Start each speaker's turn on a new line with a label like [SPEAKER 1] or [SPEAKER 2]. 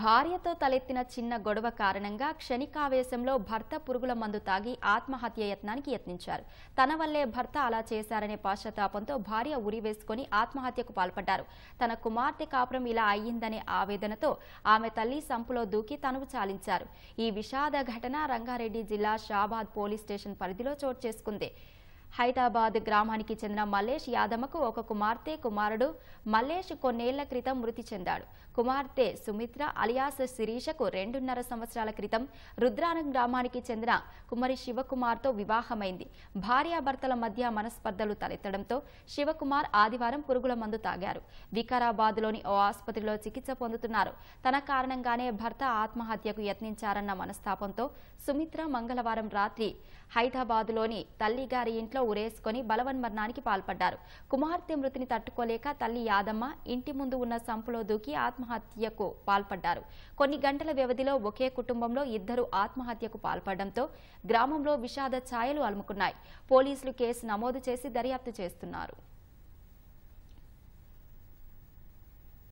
[SPEAKER 1] భార్యతో తలెత్తిన చిన్న గొడవ కారణంగా క్షణికావేశంలో భర్త పురుగుల మందు తాగి ఆత్మహత్య యత్నానికి యత్నించారు తన వల్లే భర్త అలా చేశారనే పాశ్చాత్తాపంతో భార్య ఉరివేసుకుని ఆత్మహత్యకు పాల్పడ్డారు తన కుమార్తె కాపురం ఇలా అయ్యిందనే ఆవేదనతో ఆమె తల్లి సంపులో దూకి తనువు చాలించారు ఈ విషాద ఘటన రంగారెడ్డి జిల్లా షాబాద్ పోలీస్ స్టేషన్ పరిధిలో చోటు చేసుకుంది హైదరాబాద్ గ్రామానికి చెందిన మల్లేష్ యాదమ్మకు ఒక కుమార్తె కుమారుడు మల్లేష్ కొన్నేళ్ల క్రితం మృతి చెందాడు కుమార్తె సుమిత్ర అలియాస్ శిరీషకు రెండున్నర సంవత్సరాల క్రితం రుద్రాన గ్రామానికి చెందిన కుమారి శివకుమార్తో వివాహమైంది భార్యాభర్తల మధ్య మనస్పర్ధలు తలెత్తడంతో శివకుమార్ ఆదివారం పురుగుల మందు తాగారు వికారాబాద్లోని ఓ ఆసుపత్రిలో చికిత్స పొందుతున్నారు తన కారణంగానే భర్త ఆత్మహత్యకు యత్నించారన్న మనస్తాపంతో సుమిత్ర మంగళవారం రాత్రి హైదరాబాద్లోని తల్లిగారి ఇంట్లో చేతుల్లో ఉరేసుకుని బలవన్మరణానికి పాల్పడ్డారు కుమార్తె మృతిని తట్టుకోలేక తల్లి యాదమ్మ ఇంటి ముందు ఉన్న సంపులో దూకి ఆత్మహత్యకు పాల్పడ్డారు కొన్ని గంటల వ్యవధిలో ఒకే కుటుంబంలో ఇద్దరు ఆత్మహత్యకు పాల్పడడంతో గ్రామంలో విషాద ఛాయలు అలుముకున్నాయి పోలీసులు కేసు నమోదు చేసి దర్యాప్తు చేస్తున్నారు